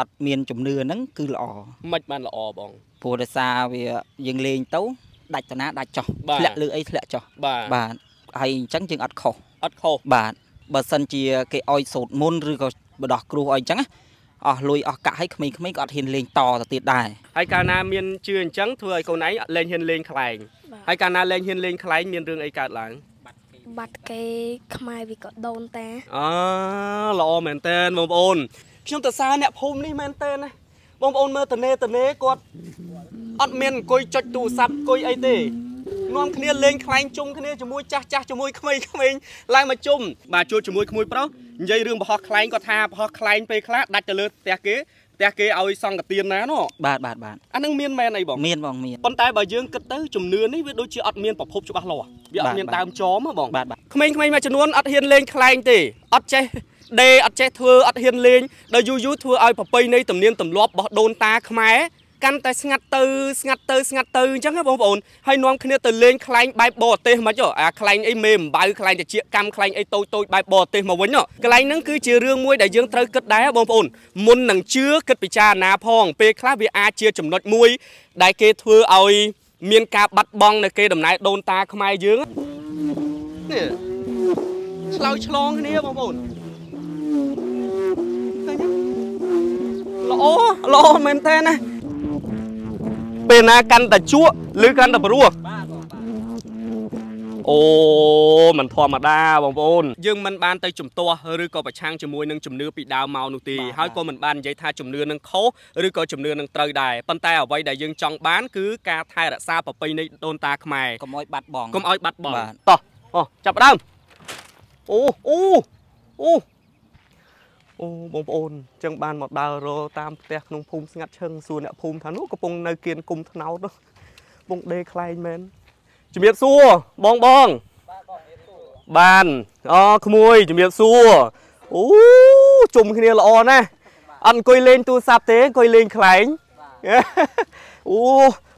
អត់មានជំនឿហ្នឹងគឺល្អមិនបានល្អបងព្រោះដោយសារវាយើងលេងទៅដាច់តាណាដាច់ចោះធ្លាក់លើអីធ្លាក់ចោះបាទហើយអញ្ចឹងយើងអត់ខុសអត់ខុសបាទបើសិនជា គេអោយសោតមុនឬក៏បដោះគ្រោះអីអញ្ចឹងណាអស់លុយអស់កាក់ហើយក្មេងៗក៏អត់ហ៊ានលេងតទៅទៀតដែរហើយកាលណាមានជឿអញ្ចឹងធ្វើឲ្យកូនឯងលេងហ៊ានលេងខ្លែងហើយកាលណាលេងហ៊ានលេងខ្លែងមានរឿងអីកើតឡើងបាត់គេខ្មែរវាក៏ដូនតាអូល្អមែនតើបងប្អូនខ្ញុំទៅសារអ្នកភូមិនេះមែនទេណាបងប្អូនមើលតនេតនេគាត់អត់មានអង្គុយចុចទូរស័ព្ទអង្គុយអីទេនាំគ្នាលេងខ្លែងជុំគ្នាជាមួយចាស់ចាស់ជាមួយក្មេងក្មេងឡើងមកជុំបាទជួបជាមួយក្មួយប្រុសនិយាយរឿងបោះខ្លែងគាត់ថាបោះខ្លែងពេលខ្លះដាច់ទៅលើផ្ទះគេផ្ទះគេឲ្យសង្កទានណាណបាទបាទបាទអានឹងមានមែនអីបងមានបងមានប៉ុន្តែបើយើងគិតទៅជំនឿនេះវាដូចជាអត់មានប្រភពច្បាស់លាស់វាអត់មានដើមចមបងបាទបាទក្មេងៗមួយចំនួនអត់ហ៊ានលេងខ្លែងទេអត់ចេះដេអត់ចេះធ្វើអត់ហ៊ានលេងដល់យូរយូរធ្វើឲ្យប្រពៃណីទំនៀមទម្លាប់របស់ដូនតាខ្មែរកាន់តែស្ងាត់ទៅស្ងាត់ទៅស្ងាត់ទៅអញ្ចឹងណាបងប្អូនហើយនាំគ្នាទៅលេងខ្លែងបែបបរទេសមិនហ៎អាខ្លែងអីមេអំបៅខ្លែងតិចកម្មខ្លែងអីតូចតូចបែបបរទេសមកវិញហ៎ខ្លែងហ្នឹងគឺជារឿងមួយដែលយើងត្រូវគិតដែរបងប្អូនមុននឹងជឿគិតពិចារណាផង ពេលខ្លះវាអាចជា ចំណុចមួយ ដែលគេធ្វើឲ្យ មានការបាត់បង់នៅគេដំណើរដូនតាខ្មែរយើងនេះឆ្លោយឆ្លងគ្នាបងប្អូនល្អល្អមែនទេណាពេលណាកាន់តែជក់ឬកាន់តែព្រោះអូមិនធម្មតាបងប្អូនយើងមិនបានទៅជំទាស់ឬក៏ប្រឆាំងជាមួយនឹងជំនឿពីដើមមកនោះទេហើយក៏មិនបាននិយាយថាជំនឿនឹងខុសឬក៏ជំនឿនឹងត្រូវដែរប៉ុន្តែអ្វីដែលយើងចង់បានគឺការថែរក្សាប្រពៃណីដូនតាខ្មែរកុំឲ្យបាត់បង់កុំឲ្យបាត់បង់តោះអូចាប់ដើមអូអូអូអូបងប្អូនចឹងបានមកដើររតាមផ្ទះក្នុងភូមិស្ងាត់ឈឹងសួរអ្នកភូមិថានោះកំពុងនៅគៀនគុំថ្នោតពងដេខ្លែងមែនជំរាបសួរបងបងបានអូក្មួយជំរាបសួរអូជុំគ្នាល្អណាស់អត់អង្គុយលេងទូរស័ព្ទទេអង្គុយលេងខ្លែងអូ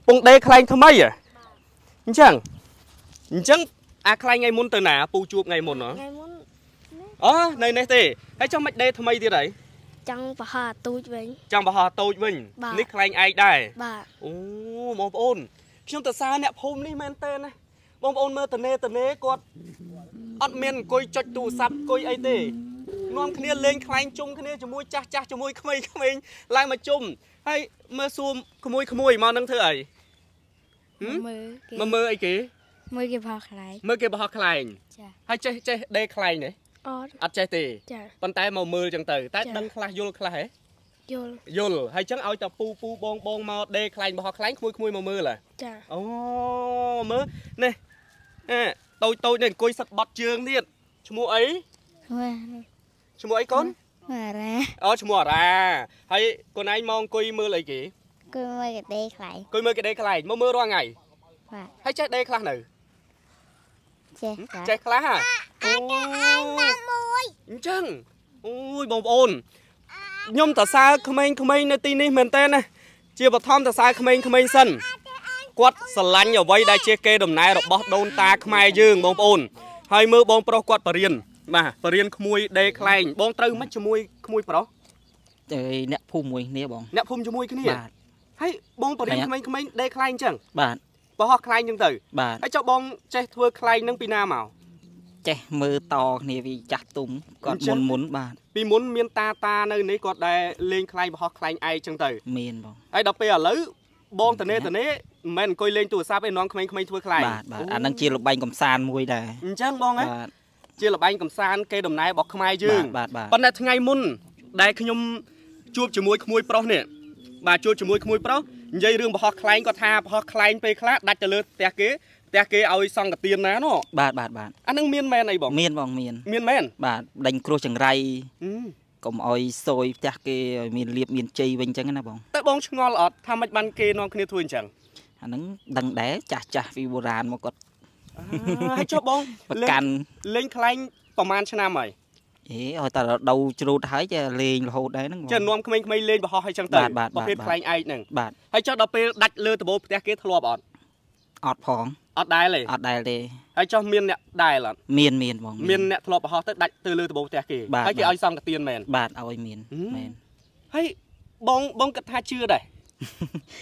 ពងដេខ្លែងថ្មីអញ្ចឹងអញ្ចឹងអាខ្លែងថ្ងៃមុនទៅណាពូជួបថ្ងៃមុនហ៎ថ្ងៃមុនអូនៅនេះទេហើយចង់មិនដេកថ្មីទៀតហីចង់បោះអាតូចវិញចង់បោះអាតូចវិញនេះខ្លែងឯកដែរបាទអូបងប្អូនខ្ញុំទៅសារអ្នកភូមិនេះមែនតើណាបងប្អូនមើលតនេតនេគាត់អត់មានអង្គុយចុចទូរស័ព្ទអង្គុយអីទេនាំគ្នាលេងខ្លែងជុំគ្នាជាមួយចាស់ចាស់ជាមួយក្មេងក្មេងឡើងមកជុំហើយមើលសួមក្មួយក្មួយមកនឹងធ្វើអីមើលគេមើលអីគេមើលគេបោះខ្លែងមើលគេបោះខ្លែងចាហើយចេះចេះដេខ្លែងនេះអត់អត់ចេះទេប៉ុន្តែមកមើលចឹងទៅតែដឹងខ្លះយល់ខ្លះហ៎យល់យល់ហើយចឹងឲ្យតែពូពូបងបងមកដេខ្លាញ់បោះខ្លាញ់ក្មួយក្មួយមកមើលហ៎ចាអូមើលនេះអេតូចតូចនេះអង្គុយសឹកបត់ជើងទៀតឈ្មោះអីឈ្មោះអីកូនអារ៉ាអូឈ្មោះអារ៉ាហើយកូនឯងមកអង្គុយមើលអីគេអង្គុយមើលកាដេខ្លាញ់អង្គុយមើលកាដេខ្លាញ់មកមើលរាល់ថ្ងៃបាទហើយចេះដេខ្លះនៅចេះចេះខ្លះអូមួយអញ្ចឹងអូយបងប្អូនខ្ញុំតសើក្មេងៗនៅទីនេះមែនតើណាជាបឋមតសើក្មេងៗសិនគាត់ស្រឡាញ់អ្វីដែលជាគេដំណែរបស់ដូន តាខ្មែរយើងបងប្អូន ហើយមើលបងប្រុសគាត់បរៀនបាទបរៀនក្មួយដេខ្លែងបងត្រូវមិនជាមួយក្មួយ ប្រុសតែអ្នកភូមិមួយ គ្នាបងអ្នកភូមិជាមួយគ្នាបាទហើយបងបរិញ្ញាក្មេងៗដេខ្លាំងអញ្ចឹងបាទបោះខ្លែងហ្នឹងទៅបាទហើយចុះបង ចេះធ្វើខ្លែងហ្នឹងពីណាមកចេះមើលតគ្នាវាចាស់ទុំគាត់មុនមុនបាទពីមុនមានតាតានៅនេះគាត់ដែរលេងខ្លែងបោះខ្លែងឯងចឹងទៅមានបងហើយដល់ពេលឥឡូវបងតនេតនេមិនមែនអង្គុយលេងទូរស័ព្ទឯនាំក្មេងៗធ្វើខ្លែងបាទបាទអានឹងជាល្បែងកំសាន្តមួយដែរអញ្ចឹងបងហ៎ជាល្បែងកំសាន្តគេដំណើររបស់ខ្មែរយើងប៉ុន្តែថ្ងៃមុនដែលខ្ញុំជួបជាមួយក្មួយប្រុសនេះបាទជួបជាមួយក្មួយប្រុសនិយាយរឿងបរោះខ្លែងគាត់ថាបរោះខ្លែងពេលខ្លះដាច់ទៅលើផ្ទះគេផ្ទះគេឲ្យសង្កទានណាណោះបាទបាទបាទអានឹងមានមែនអីបងមានបងមាន មានមែនបាទដេញគ្រោះចង្រៃកុំអោយសយផ្ទះគេឲ្យមានលៀបមានជ័យវិញអញ្ចឹងណាបងតើបងឆ្ងល់អត់ថាមិនបានគេនាំគ្នាធ្វើអញ្ចឹងអានឹងដឹងដែរចាស់ចាស់ពីបុរាណមកគាត់ហើយចុះបងលេងលេងខ្លែងប្រហែលឆ្នាំហើយហេឲ្យតែដូវជ្រូតហើយចេះលេងរហូតដែរហ្នឹងចេះនាំក្មេងៗលេងបរោះហើយចឹងទៅប្រភេទខ្លែងឯកហ្នឹងបាទហើយចុះដល់ពេលដាច់លើដបោផ្ទះគេធ្លាប់អត់អត់ផងអត់ដែរទេអត់ដែរទេហើយចុះមានអ្នកដែរអត់មានមានហ្មងមានអ្នកធ្លាប់បរោះទៅដាច់ទៅលើដបោផ្ទះគេហើយគេឲ្យសំកាទៀនមែនបាទឲ្យមានមែនហើយបងបងគិតថាជឿដែរ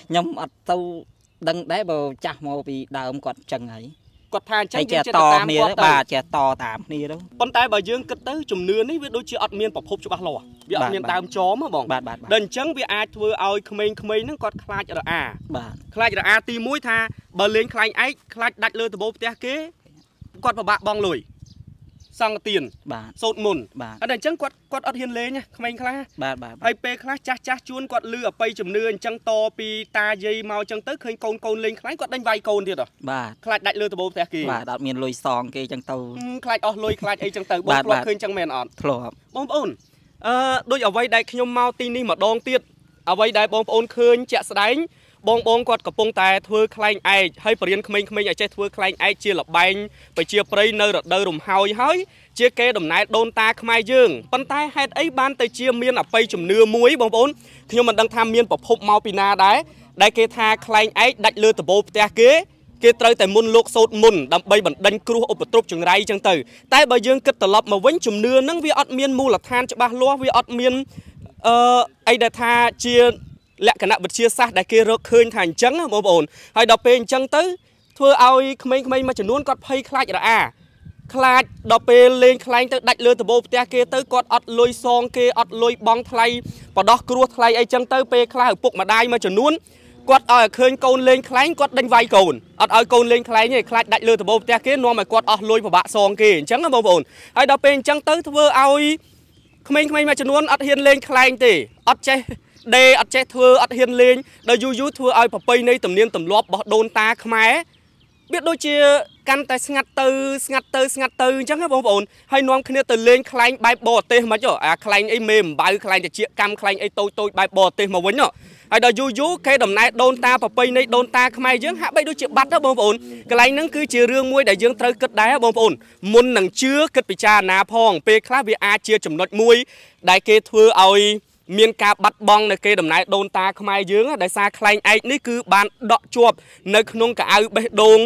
ខ្ញុំអត់ទៅដឹងដែរបើចាស់មកពីដើមគាត់ចឹងហើយគាត់ថាអញ្ចឹងយើងចេះតតាមគាត់បាទចេះតតាមគ្នាទៅប៉ុន្តែបើយើងគិតទៅជំនឿនេះវាដូចជាអត់មានប្រភពច្បាស់លាស់វាអត់មានដើមចមហ៎បងបាទបាទដល់អញ្ចឹងវាអាចធ្វើឲ្យក្មេងៗហ្នឹងគាត់ខ្លាចរអាបាទខ្លាចរអាទី1ថាបើលេងខ្លាញ់ឯកខ្លាចដាច់លើដបោផ្ទះគេគាត់ពិបាកបងលុយសង្កទានបាទសូត្រមន្តបាទអញ្ចឹងគាត់គាត់អត់ហ៊ានលេងក្មេងខ្លះបាទបាទហើយពេលខ្លះចាស់ចាស់ជួនគាត់លឺអបិយជំនឿអញ្ចឹងតពីតាយាយមកអញ្ចឹងទៅឃើញកូនកូនលេងខ្លាញ់គាត់ដេញវាយកូនទៀតហ៎បាទខ្លាចដាច់លើដបផ្ទះគេបាទអត់មានលុយសងគេអញ្ចឹងទៅខ្លាចអស់លុយខ្លាចអីអញ្ចឹងទៅបងធ្លាប់ឃើញអញ្ចឹងមែនអត់ធ្លាប់បងប្អូនអឺដូចអ្វីដែលខ្ញុំមកទីនេះម្ដងទៀតអ្វីដែលបងប្អូនឃើញជាក់ស្ដែងបងបងគាត់កំពុងតែធ្វើខ្លែងឯកហើយបរៀនក្មេងៗឲ្យចេះធ្វើខ្លែងឯកជាលបែងបជាប្រៃនៅរដូវរំហើយហើយជាគេដំណើរដូនតាខ្មែរយើងប៉ុន្តែហេតុអីបានទៅជាមានអបិយជំនឿមួយបងប្អូនខ្ញុំមិនដឹងថាមានប្រភពមកពីណាដែរដែលគេថាខ្លែងឯកដាច់លើដបោផ្ទះគេ គេត្រូវតែមុនលោកសោតមុនដើម្បីបណ្ដេញគ្រោះឧបទ្រពចង្រៃចឹងទៅតែបើយើងគិតត្រឡប់មកវិញជំនឿហ្នឹងវាអត់មានមូលដ្ឋានច្បាស់លាស់វាអត់មានអឺអីដែលថាជាលក្ខណៈវិទ្យាសាស្ត្រដែលគេរកឃើញថាអញ្ចឹងបងប្អូនហើយដល់ពេលអញ្ចឹងទៅធ្វើឲ្យក្មេងៗមួយចំនួនគាត់ភ័យខ្លាចរអាខ្លាចដល់ពេលលេងខ្លែងទៅដាច់លើដំបូលផ្ទះគេទៅគាត់អត់លុយសងគេអត់លុយបង់ថ្លៃបដោះគ្រោះថ្លៃអីចឹងទៅពេលខ្លះឪពុកម្ដាយមួយចំនួនគាត់ឲ្យឃើញកូនលេងខ្លែងគាត់ដេញវាយកូនអត់ឲ្យកូនលេងខ្លែងទេខ្លាចដាច់លើដំបូលផ្ទះគេនាំឲ្យគាត់អស់លុយពិបាកសងគេអញ្ចឹងបងប្អូនហើយដល់ពេលអញ្ចឹងទៅធ្វើឲ្យក្មេងៗមួយចំនួនអត់ហ៊ានលេងខ្លែងទេអត់ចេះដេអត់ចេះធ្វើអត់ហ៊ានលេងដល់យូរយូរធ្វើឲ្យប្រពៃណីទំនៀមទម្លាប់របស់ដូនតាខ្មែរវាដូចជា កាន់តែស្ងាត់ទៅស្ងាត់ទៅស្ងាត់ទៅអញ្ចឹងណាបងប្អូនហើយនាំគ្នាទៅលេងខ្លែងបែបបរទេសមិនហ៎អាខ្លែងអីមេអំបៅខ្លែងតិចកម្មខ្លែងអីតូចតូចបែបបរទេសមកវិញហ៎ហើយដល់យូរយូរគេដំណែដូនតាប្រពៃណីដូនតាខ្មែរយើងហាក់បីដូចជាបាត់ទៅបងប្អូនកន្លែងហ្នឹងគឺជារឿងមួយដែលយើងត្រូវគិតដែរបងប្អូនមុននឹងជឿគិតពិចារណាផងពេលខ្លះវាអាចជាចំណុចមួយដែលគេធ្វើឲ្យមានការបាត់បង់នៅគេដំណែដូនតាខ្មែរយើងដោយសារខ្លែងឯកនេះគឺបានដក់ជាប់នៅក្នុងកៅបេះដូង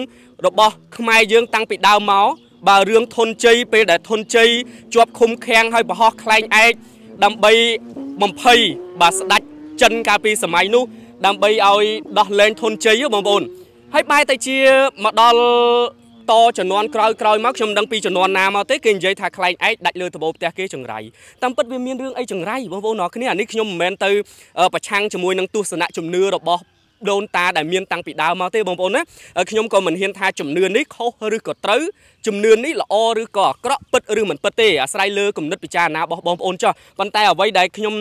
របស់ខ្មែរយើងតាំងពីដើមមកបើរឿងធនជ័យពេលដែលធនជ័យជាប់ឃុំឃាំងហើយបរោះខ្លែងឯកដើម្បីបំភ័យបាទស្ដាច់ចិនកាលពីសម័យនោះ ដើម្បីឲ្យដោះលែងធនជ័យបងប្អូនហើយបែរទៅជាមកដល់តជំនាន់ក្រោយក្រោយមកខ្ញុំមិនដឹងពីជំនាន់ណាមកទេគេនិយាយថាខ្លែងឯកដាច់លើដបោផ្ទះគេចង្រៃតាមពិតវាមានរឿងអីចង្រៃបងប្អូនអរគ្នាអានេះខ្ញុំមិនមែនទៅប្រឆាំងជាមួយនឹងទស្សនៈជំនឿរបស់ដូនតាដែលមានតាំងពីដើមមកទេបងប្អូនណាខ្ញុំក៏មិនហ៊ាន ថាជំនឿនេះខុសឬក៏ត្រូវជំនឿនេះល្អឬក៏អាក្រក់ពិតឬមិនពិតទេអាស្រ័យលើគំនិតពិចារណារបស់បងប្អូនចុះប៉ុន្តែអ្វីដែលខ្ញុំ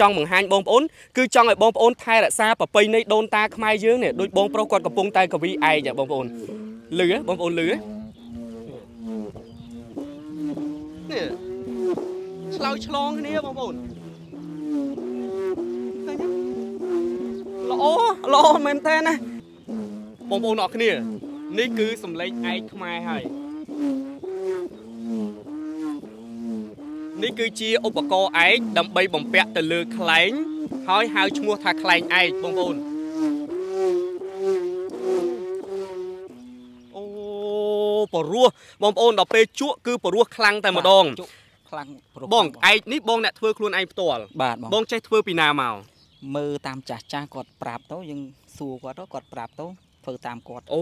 ចង់បង្ហាញបងប្អូនគឺចង់ឲ្យបងប្អូនថែរក្សាប្រពៃណីដូនតាខ្មែរយើងនេះដូចបងប្រុសគាត់កំពុងតែកវីឯងបងប្អូនលឺបងប្អូនលឺនេះឆ្លោឆ្លងគ្នាបងប្អូនល្អល្អមែនតើណាបងប្អូនអរគ្នា នេះគឺសំឡេងឯកខ្មែរហើយនេះគឺជាឧបករណ៍ឯកដើម្បីបំពាក់ទៅលើ ខ្លែងហើយហៅឈ្មោះថាខ្លែងឯកបងប្អូនពរោះបងប្អូនដល់ពេលជក់គឺពរោះខ្លាំងតែម្ដងខ្លាំងបងឯកនេះបងអ្នកធ្វើខ្លួនឯងផ្ទាល់បាទបងចេះធ្វើពីណាមកមើលតាមចាស់ចាស់គាត់ប្រាប់ទៅយើងសួរគាត់ទៅគាត់ប្រាប់ទៅធ្វើតាមគាត់អូ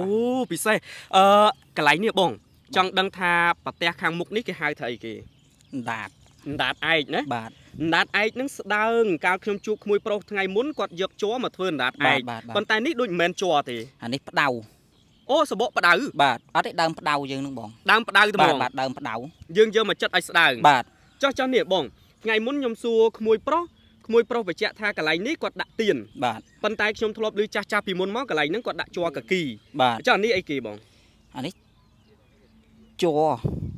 ពិសេសអឺកន្លែងនេះបងចង់ដឹងថាប្រទេសខាងមុខនេះគេហៅថាអីគេដាតដាតឯកណាបាទដាតឯកនឹងស្ដើងកាលខ្ញុំជួបក្មួយប្រុសថ្ងៃមុនគាត់យកជ័រមកធ្វើដាតឯកប៉ុន្តែនេះដូចមិនមែនជ័រទេអានេះផ្ដៅអូសបកផ្ដៅបាទអត់ទេដើមផ្ដៅយើងនឹងបងដើមផ្ដៅត្មងបាទដើមផ្ដៅយើងយកមកចិត្តឲ្យស្ដើងបាទចោះចោះនេះបងថ្ងៃមុនខ្ញុំសួរក្មួយប្រុសក្មួយប្រុសបញ្ជាក់ថាកន្លែងនេះគាត់ដាក់ទៀនបាទប៉ុន្តែខ្ញុំធ្លាប់ឮចាស់ចាស់ពីមុនមកកន្លែងហ្នឹងគាត់ដាក់ជ័រកាគីបាទចោះនេះអីគេបងអានេះជ័រ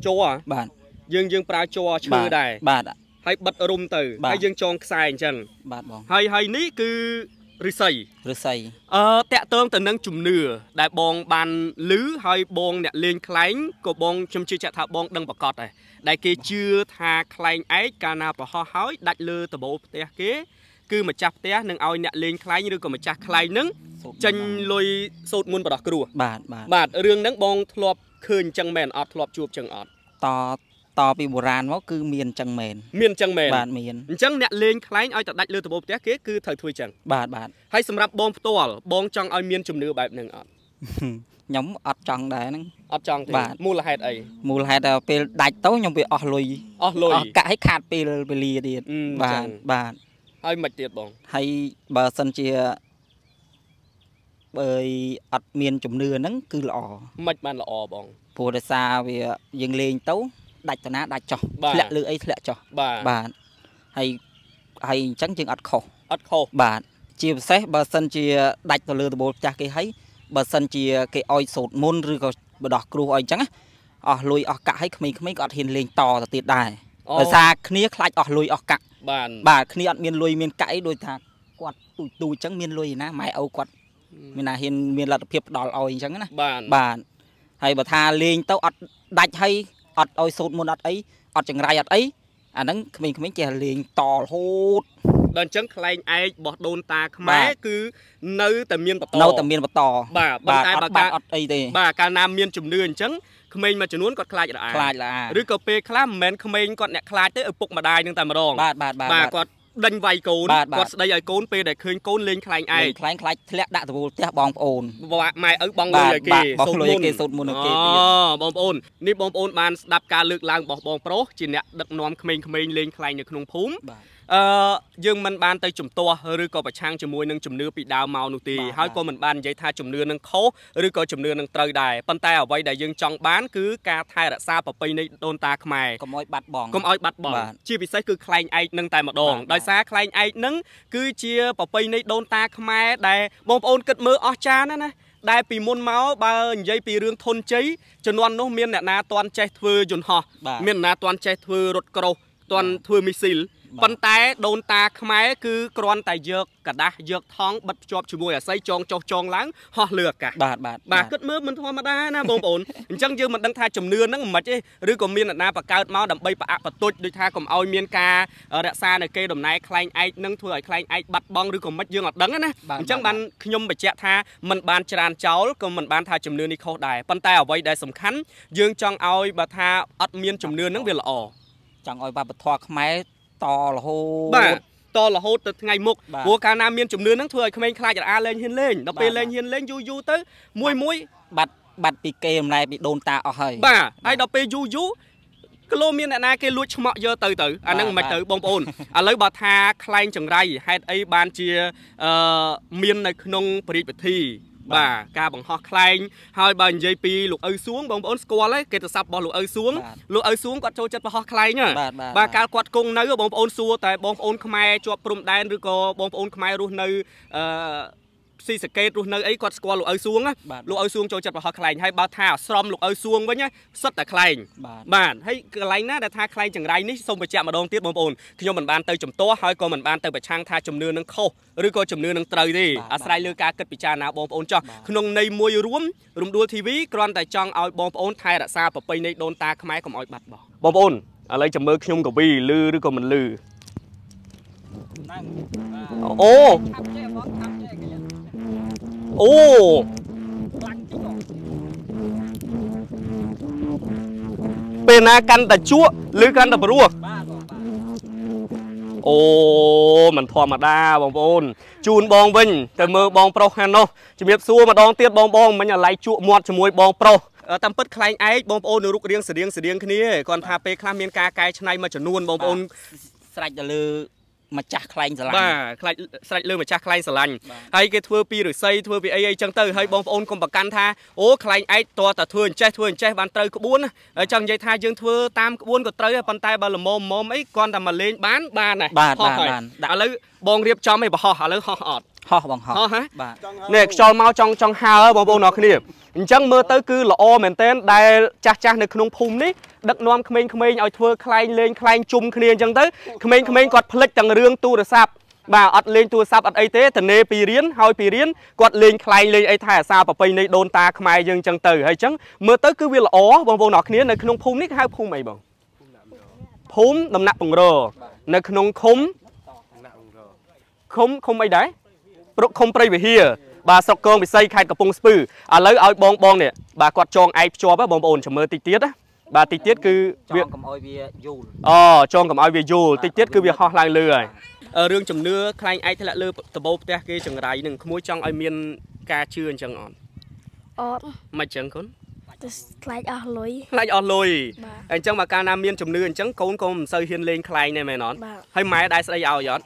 ជ័របាទយើងយើងប្រើជ័រឈើដែរបាទហើយបិទរុំទៅហើយយើងចងខ្សែអញ្ចឹងបាទបងហើយហើយនេះគឺឫស្សីឫស្សីអឺតាក់ទងទៅនឹងជំនឿដែលបងបានឮហើយបងអ្នកលេងខ្លែងក៏បងខ្ញុំជឿជាក់ថាបងដឹងប្រកបដែរដែលគេជឿថាខ្លែងឯកកាលណាប្រហោះហើយដាច់លើដបោផ្ទះគេ គឺម្ចាស់ផ្ទះនឹងឲ្យអ្នកលេងខ្លែងឬក៏ម្ចាស់ខ្លែងនឹងចេញលុយសូត្រមុនបដោះគ្រោះបាទបាទបាទរឿងហ្នឹងបងធ្លាប់ឃើញអញ្ចឹងមែនអត់ធ្លាប់ជួបអញ្ចឹងអត់តតពីបុរាណមកគឺមានអញ្ចឹងមែនមានអញ្ចឹងមែនបាទមានអញ្ចឹងអ្នកលេងខ្លែងឲ្យតែដាច់លើតំបូលផ្ទះគេគឺត្រូវធ្វើអញ្ចឹងបាទបាទហើយសម្រាប់បងផ្ទាល់បងចង់ឲ្យមានជំនឿបែបហ្នឹងអត់ខ្ញុំអត់ចង់ដែរហ្នឹងអត់ចង់ទេមូលហេតុអីមូលហេតុពេលដាច់ទៅខ្ញុំវាអស់លុយអស់លុយអស់កាក់ឲ្យខាតពេលវេលាទៀតបាទបាទហើយមិនទៀតបងហើយបើសិនជាបើអត់មានជំនឿហ្នឹង គឺល្អមិនបានល្អបងព្រោះដោយសារវាយើងលេងទៅដាច់ទៅណាដាច់ចុះធ្លាក់លើអីធ្លាក់ចុះបាទហើយហើយអញ្ចឹងយើងអត់ខុសអត់ខុសបាទជាពិសេសបើសិនជាដាច់ទៅលើដបូលផ្ទះគេហើយបើសិនជា គេអោយសោតមុនឬក៏បដោះគ្រោះអោយអញ្ចឹងអស់លុយអស់កាក់ហើយក្មេងៗក៏អត់ហ៊ានលេង តទៅទៀតដែរដោយសារគ្នាខ្លាចអស់លុយអស់កាក់បាទបាទគ្នាអត់មានលុយមានកាក់អីដូចថាគាត់ទូចទូចអញ្ចឹងមានលុយណាម៉ែឪគាត់មានណាហ៊ានមានលទ្ធភាពផ្ដល់អោយអញ្ចឹងណាបាទបាទហើយបើថាលេងទៅអត់ដាច់ហើយអត់ឲ្យសូត្រមុនអត់អីអត់ចង្រៃអត់អីអាហ្នឹងក្មេងៗចេះលេងតរហូតដល់អញ្ចឹងខ្លែងឯករបស់ដូនតាខ្មែរគឺនៅតែមានបន្តនៅតែមានបន្តបាទបាទតែបើការអត់អីទេបាទកាលណាមានជំនឿអញ្ចឹងក្មេងមួយចំនួនគាត់ខ្លាចរអាខ្លាចរអាឬក៏ពេលខ្លះមិនមែនក្មេងគាត់អ្នកខ្លាចទេឪពុកម្ដាយនឹងតែម្ដងបាទបាទបាទគាត់ដេញវាយកូនគាត់ស្ដីឲ្យកូនពេលដែលឃើញកូនលេងខ្លែងឯងខ្លែងខ្លាច់ធ្លាក់ដាក់ទៅវល់ផ្ទះបងប្អូនម៉ែឪបងលុយឲ្យគេសូត្រមុនគេសូត្រមុនគេទៀតអូបងប្អូននេះបងប្អូនបានស្ដាប់ការលើកឡើងរបស់បងប្រុសជាអ្នកដឹកនាំក្មេងៗលេងខ្លែងនៅក្នុងភូមិបាទអឺយើងមិនបានទៅជំទាស់ឬក៏ប្រឆាំងជាមួយនឹងជំនឿពីដើមមកនោះទេហើយក៏មិនបាននិយាយថាជំនឿនឹងខុសឬក៏ជំនឿនឹងត្រូវដែរប៉ុន្តែអ្វីដែលយើងចង់បានគឺការថែរក្សាប្រពៃណីដូនតាខ្មែរកុំឲ្យបាត់បង់កុំឲ្យបាត់បង់ជាពិសេសគឺខ្លែងឯកនឹងតែម្ដងដោយសារខ្លែងឯកនឹងគឺជាប្រពៃណីដូនតាខ្មែរដែលបងប្អូនគិតមើលអស្ចារណាស់ណាដែលពីមុនមកបើនិយាយពីរឿងធនជ័យជំនាន់នោះមានអ្នកណាតន់ចេះធ្វើយន្តហោះមានអ្នកណាតន់ចេះធ្វើរថក្រោះតន់ធ្វើមីស៊ីលប៉ុន្តែ ដូនតាខ្មែរគឺគ្រាន់តែយកกระดาษយកថងបិទភ្ជាប់ជាមួយអាស័យចងចុះចងឡើងហោះលើអាកាសបាទបាទបាទគិតមើលមិនធម្មតាណាបងប្អូនអញ្ចឹងយើងមិនដឹងថាជំនឿហ្នឹងមិនទេឬក៏មានអ្នកណាបកកើតមកដើម្បីប្រអាក់បន្ទុចដូចថាកុំឲ្យមានការរក្សានៅគេដំណែខ្លែងឯកនឹងធ្វើឲ្យខ្លែងឯកបាត់បង់ឬក៏មិនយើងអត់ដឹងណាអញ្ចឹងបានខ្ញុំបញ្ជាក់ថាมันបានច្រានចោលក៏មិនបានថាជំនឿនេះខុសដែរប៉ុន្តែអ្វីដែលសំខាន់យើងចង់ឲ្យបើថាអត់មានជំនឿហ្នឹងវាល្អចង់ឲ្យវប្បធម៌ខ្មែរតរហូតបាទតរហូតទៅថ្ងៃមុខព្រោះកាលណាមានជំនឿហ្នឹងធ្វើឲ្យក្មេងខ្លាចរអាលេងហ៊ានលេងដល់ពេលលេងហ៊ានលេងយូរយូរទៅ មួយមួយ បាត់បាត់ពីគេម្លែពីដូនតាអស់ហើយបាទហើយដល់ពេលយូរយូរគីឡូមានអ្នកណាគេលួចឆ្មក់យកទៅទៅអាហ្នឹងមិនទៅបងប្អូនឥឡូវបើថាខ្លែងចង្រៃហេតុអីបានជាអឺមាននៅ ក្នុងព្រះរាជពិធីបាទការបង្ហោះខ្លែង ហើយបើនិយាយពីលោកអ៊ូសួងបងប្អូនស្គាល់ហើយគេទៅសាប់របស់លោកអ៊ូសួងលោកអ៊ូសួងគាត់ចូលចិត្តបង្ហោះខ្លែងបាទកាលគាត់គង់នៅ បងប្អូនសួរតែបងប្អូនខ្មែរជាប់ព្រំដែនឬក៏បងប្អូនខ្មែររស់នៅអឺស៊ីសកេតរស់នៅអីគាត់ស្គាល់លោកអ៊ូវសួងណាលោកអ៊ូវសួងចូលចិត្តប្រហោះខ្លែងហើយបើថាអាស្រមលោកអ៊ូវសួងវិញណាសុទ្ធតែខ្លែងបាទហើយកន្លែងណាដែលថាខ្លែងចង្រៃនេះសូមបញ្ជាក់ម្ដងទៀតបងប្អូនខ្ញុំមិនបានទៅចំទាស់ហើយក៏មិនបានទៅប្រឆាំងថាជំនឿនឹងខុសឬក៏ជំនឿនឹងត្រូវទេអាស្រ័យលើការគិតពិចារណាបងប្អូនចោះក្នុងន័យមួយរួមរំដួល TV គ្រាន់តែចង់ឲ្យបងប្អូនថែរក្សាប្រពៃណីដូនតាខ្មែរកុំឲ្យបាត់បង់បងប្អូនឥឡូវចាំមើលខ្ញុំកវីលឺឬក៏មិនលឺអូអូពេលណាកាន់តែជក់ឬកាន់តែព្រោះអូមិនធម្មតាបងប្អូនជូនបងវិញទៅមើលបងប្រុសខាងនោះជំរាបសួរម្ដងទៀតបងបងមិញអាឡៃជក់មាត់ជាមួយបងប្រុសតាមពិតខ្លែងឯកបងប្អូននៅរុករៀងសរៀងសរៀងគ្នាគាត់ថាពេលខ្លះមានការកែច្នៃមួយចំនួនបងប្អូនស្រេចទៅលើម្ចាស់ខ្លែងស្រឡាញ់បាទខ្លាច់ស្រេចលើម្ចាស់ខ្លែងស្រឡាញ់ហើយគេធ្វើពីឫស្សីធ្វើពីអីអីចឹងទៅហើយបងប្អូនកុំប្រកាន់ថាអូខ្លែងឯកតើតើធ្វើអញ្ចេះធ្វើអញ្ចេះបានត្រូវក្បួនហើយចង់និយាយថាយើងធ្វើតាមក្បួនក៏ត្រូវប៉ុន្តែបើល្មមមុំអីគាត់តែមកលេងបានបានហ៎បាទបានឥឡូវបងរៀបចំឲ្យបោះឥឡូវហោះអត់ហោះបងហោះហោះហ៎បាទនេះខ្យល់មកចង់ចង់ហើបងប្អូនអរគ្នាអញ្ចឹងមើលទៅគឺល្អមែនទែនដែលចាស់ចាស់នៅក្នុងភូមិនេះដឹកនាំក្មេងៗឲ្យធ្វើខ្លែងលេងខ្លែងជុំគ្នាអញ្ចឹងទៅក្មេងៗគាត់ភ្លេចទាំងរឿងទូរស័ព្ទបាទអត់លេងទូរស័ព្ទអត់អីទេតនេពីរៀនហើយពីរៀនគាត់លេងខ្លែងលេងអីថាអាសាប្រពៃណីដូនតាខ្មែរយើងអញ្ចឹងទៅហើយអញ្ចឹងមើលទៅគឺវាល្អបងប្អូនអរគ្នានៅក្នុងភូមិនេះគេហៅភូមិអីបងភូមិដំណាក់ពងរ នៅក្នុងឃុំឃុំឃុំអីដែរព្រឹកឃុំព្រៃវិហារបាទស្រុកកងពិសីខេត្តកំពង់ស្ពឺឥឡូវឲ្យបងបងនេះបាទគាត់ចងឯកភ្ជាប់បងប្អូនចាំមើលតិចទៀតណាបាទតិចទៀតគឺវាចងកំឲ្យវាយូរអូចងកំឲ្យវាយូរតិចទៀតគឺវាហោះឡើងលើហើយរឿងជំនឿខ្លែងឯកធ្លាក់លើដបោផ្ទះគេ ចង្រៃនឹងក្មួយចង់ឲ្យមានការជឿអញ្ចឹងអត់អត់មិនអញ្ចឹងគុណខ្លាចអស់លុយខ្លាចអស់លុយអញ្ចឹងមកកាលណាមានជំនឿអញ្ចឹងកូនកូនមិនសូវហ៊ានលេងខ្លែងទេមែនអត់ហើយម៉ែដែរស្ដីឲ្យអត់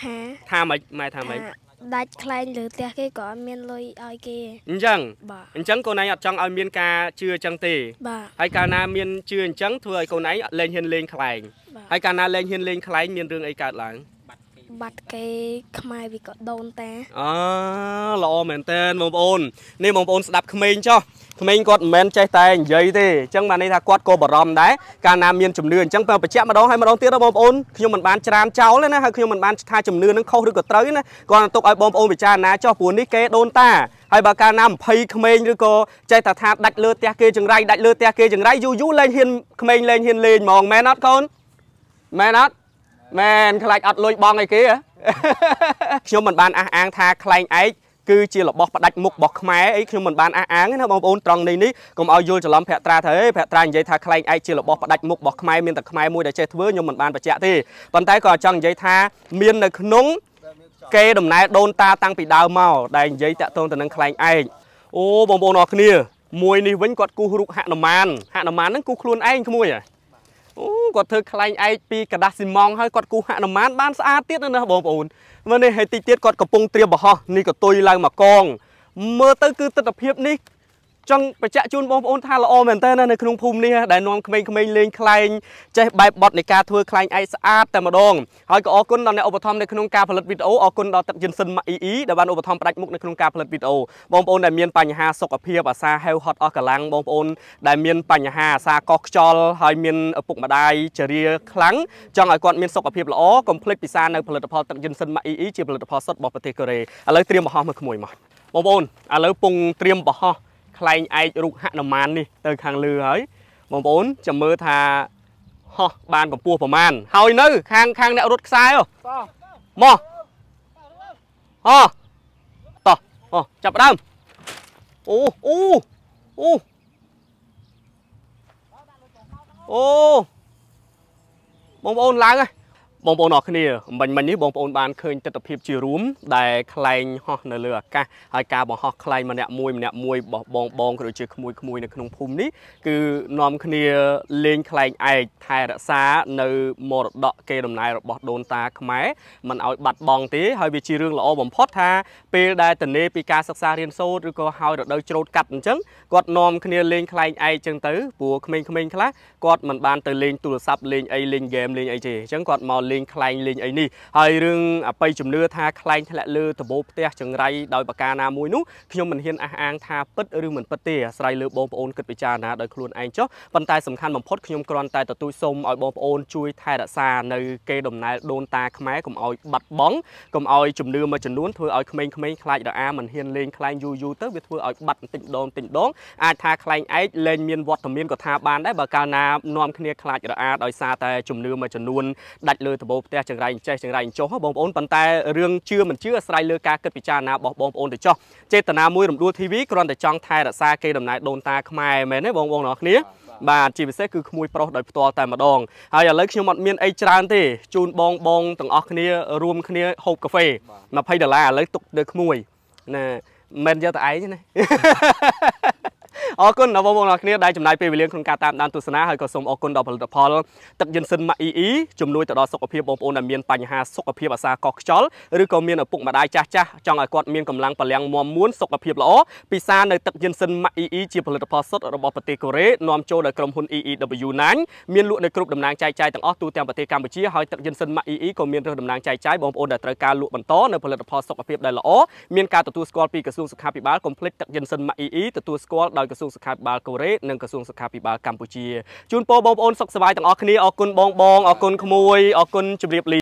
ថាថាមិនម៉ែថាមិនដាច់ខ្លែងលើផ្ទះគេក៏អត់មានលុយឲ្យគេអញ្ចឹងអញ្ចឹងកូនឯងអត់ចង់ឲ្យមានការជឿអញ្ចឹងទេហើយកាលណាមានជឿអញ្ចឹងធ្វើឲ្យកូនឯងអត់លែងហ៊ានលេងខ្លែងហើយកាលណាលែងហ៊ានលេងខ្លែងមានរឿងអីកើតឡើងបាត់គេខ្មែរវាក៏ដូនតាអូល្អមែនតើបងប្អូននេះបងប្អូនស្ដាប់ក្មេងចុះក្មេងគាត់មិនមែនចេះតែនិយាយទេអញ្ចឹងបានន័យថាគាត់ក៏បារម្ភដែរកាលណាមានជំនឿអញ្ចឹងបើបញ្ជាក់ម្ដងហើយម្ដងទៀតបងប្អូនខ្ញុំមិនបាន ច្រានចោលទេណាហើយខ្ញុំមិនបាន ថាជំនឿនឹងខុសឬក៏ត្រូវណាគាត់ទុកឲ្យបងប្អូនពិចារណាចុះព្រោះនេះគេដូនតាហើយបើកាលណា20ក្មេងឬក៏ចេះតែថាដាច់លើផ្ទះគេចង្រៃដាច់លើផ្ទះគេចង្រៃយូរយូរលែងហ៊ានក្មេងលែងហ៊ានលេងហ្មងមែនអត់កូនមែនអត់មែនខ្លាចអត់លុយបងអីគេខ្ញុំមិនបានអះអាងថាខ្លែងឯកគឺជារបស់ផ្ដាច់មុខរបស់ខ្មែរអីខ្ញុំមិនបានអះអាងណាបងប្អូនត្រង់នេះនេះកុំឲ្យយល់ច្រឡំភក្ត្រាថាហេភក្ត្រានិយាយថាខ្លែងឯកជារបស់ផ្ដាច់មុខរបស់ខ្មែរមានតែខ្មែរមួយដែលចេះធ្វើខ្ញុំមិនបានបញ្ជាក់ទេប៉ុន្តែក៏ចង់និយាយថាមាននៅ ក្នុងគេដំណើរដូនតាតាំងពីដើមមកដែលនិយាយតាក់ទងទៅនឹងខ្លែងឯកអូបងប្អូនអរគ្នា មួយនេះវិញគាត់គូសរូបហនុមានហនុមានហ្នឹងគូសខ្លួនឯងក្មួយហ៎អូគាត់ធ្វើខ្លែងឯកពីกระดาษស៊ីម៉ងហើយគាត់គូហនុមានបានស្អាតទៀតណាបងប្អូនមើលនេះហើយតិចទៀតគាត់កំពុងត្រៀមបរោះនេះក៏ទុយឡើងមកកងមើលទៅ គឺទស្សនភាពនេះចង់បញ្ជាក់ជូនបងប្អូនថាល្អមែនទែននៅក្នុងភូមិនេះដែលនាំក្មេងៗលេងខ្លែងចេះបែបបត់នៃការធ្វើខ្លែងឯកស្អាតតែម្ដងហើយក៏អរគុណដល់អ្នកឧបត្ថម្ភនៅក្នុងការផលិតវីដេអូអរគុណដល់ទឹកយិនសិនម៉ាអ៊ីអ៊ីដែលបានឧបត្ថម្ភផ្ដាច់មុខនៅក្នុងការផលិតវីដេអូបងប្អូនដែលមានបញ្ហាសុខភាពអាសាហេវហត់អស់កម្លាំងបងប្អូនដែលមានបញ្ហាអាសាកោះខ្យល់ហើយមានឪពុកម្ដាយចរាខ្លាំងចង់ឲ្យគាត់មានសុខភាពល្អកុំភ្លេចពិសារនៅផលិតផលទឹកយិនសិនម៉ាអ៊ីអ៊ីជាផលិតផលសុទ្ធរបស់ប្រទេសកូរ៉េឥឡូវត្រៀមបង្ហោះមកក្មួយមកបងប្អូនឥឡូវពងត្រៀមបង្ហោះខ្លែងឯករូបហនុមាននេះទៅខាងលើហើយបងប្អូនចាំមើលថាហោះបានកម្ពស់ប្រមាណហើយនៅ ខាងខាងអ្នករត់ខ្សែអូមកអោះតោះអូចាប់ដើមអូអូអូអូបងប្អូនឡើងហើយបងប្អូនអរគ្នាមិញមិញនេះបងប្អូនបានឃើញទស្សនវិជ្ជាជារួមដែលខ្លែងហោះនៅលើអាកាសហើយការបង្ហោះខ្លែងម្នាក់មួយម្នាក់មួយរបស់បងបងក៏ដូចជាក្មួយក្មួយនៅក្នុងភូមិនេះគឺនាំគ្នាលេងខ្លែងឯកថែរក្សានៅមរតកគេដំណែលរបស់ដូនតាខ្មែរមិនឲ្យបាត់បង់ទេហើយវាជារឿងល្អបំផុតថាពេលដែលតនេពីការសិក្សារៀនសូត្រឬក៏ហើយរដូវច្រូតកាត់អញ្ចឹងគាត់នាំគ្នាលេងខ្លែងឯកអញ្ចឹងទៅព្រោះក្មេងៗខ្លះគាត់មិនបានទៅលេងទូរស័ព្ទលេងអីលេងហ្គេមលេងអីទេអញ្ចឹងគាត់មកលេងលេងខ្លែងលេងអីនេះហើយរឿងអបិយជំនឿថាខ្លែងធ្លាក់លើដំបូលផ្ទះចង្រៃដោយប្រការណាមួយនោះខ្ញុំមិនហ៊ានអះអាងថាពិតឬមិនពិតទេអាស្រ័យលើបងប្អូនគិតពិចារណាដោយខ្លួនឯងចុះប៉ុន្តែសំខាន់បំផុតខ្ញុំគ្រាន់តែទទូចសូមឲ្យបងប្អូនជួយថែរក្សានៅគេដំណើរដូនតា ខ្មែរកុំឲ្យបាត់បង់កុំឲ្យជំនឿមួយចំនួនធ្វើឲ្យក្មេងៗខ្លាចរអាមិនហ៊ានលេងខ្លែងយូរយូរទៅវាធ្វើឲ្យបាត់បន្តិចម្ដងបន្តិចម្ដងអាចថាខ្លែងឯកលែងមានវត្តមានក៏ថាបានដែរបើកាលណានាំគ្នាខ្លាចរអាដោយសារតែជំនឿមួយចំនួនដាច់លើទដំបូលផ្ទះចង្រៃអញ្ចេះចង្រៃអញ្ចោះបងប្អូនប៉ុន្តែរឿងជឿមិនជឿអាស្រ័យលើការគិតពិចារណារបស់បងប្អូនទៅចោះចេតនាមួយរំដួល TV គ្រាន់តែចង់ថែរក្សាគេដំណើរដូនតាខ្មែរមែនទេបងប្អូនទាំងអស់គ្នាបាទជាពិសេសគឺក្មួយប្រុសដោយផ្ទាល់តែម្ដងហើយឥឡូវខ្ញុំអត់មានអីច្រើនទេជូនបងបងទាំងអស់គ្នារួមគ្នាហូបកាហ្វេ20ដុល្លារឥឡូវទុកលើក្មួយណាមិនយកតែឯងណាអរគុណដល់បងប្អូនអរគ្នាដែលចំណាយពេលវេលាក្នុងការតាមដានទស្សនាហើយក៏សូមអរគុណដល់ផលិតផលទឹកយិនសិនម៉ាអ៊ីអ៊ីជំនួយទៅដល់សុខភាពបងប្អូនដែលមានបញ្ហាសុខភាពអាសាកកខ្យល់ឬក៏មានឪពុកម្ដាយចាស់ចាស់ចង់ឲ្យគាត់មានកម្លាំងពលំមាំមួនសុខភាពល្អពិសារនៅទឹកយិនសិនម៉ាអ៊ីអ៊ីជាផលិតផលសុទ្ធរបស់ប្រទេសកូរ៉េនាំចូលដោយក្រុមហ៊ុន EEW9 មានលក់នៅគ្រប់តំណាងចែកចាយទាំងអស់ទូទាំងប្រទេសកម្ពុជាហើយទឹកយិនសិនម៉ាអ៊ីអ៊ីក៏មានរើសតំណាងចែកចាយបងប្អូនដែលត្រូវការលក់បន្តនៅផលិតផលសុខភាពដែលល្អមានការទទួលស្គាល់ពីក្រសួងសុខាភិបាលកុំភ្លេចទឹកយិនសិនម៉ាអ៊ីអ៊ីទទួលស្គាល់ដោយក្រសួងសួងសុខាភិបាលកូរ៉េនិងក្រសួងសុខាភិបាលកម្ពុជាជូនពរបងប្អូនសុខសប្បាយទាំងអស់គ្នាអរគុណបងបងអរគុណក្មួយអរគុណជម្រាបលា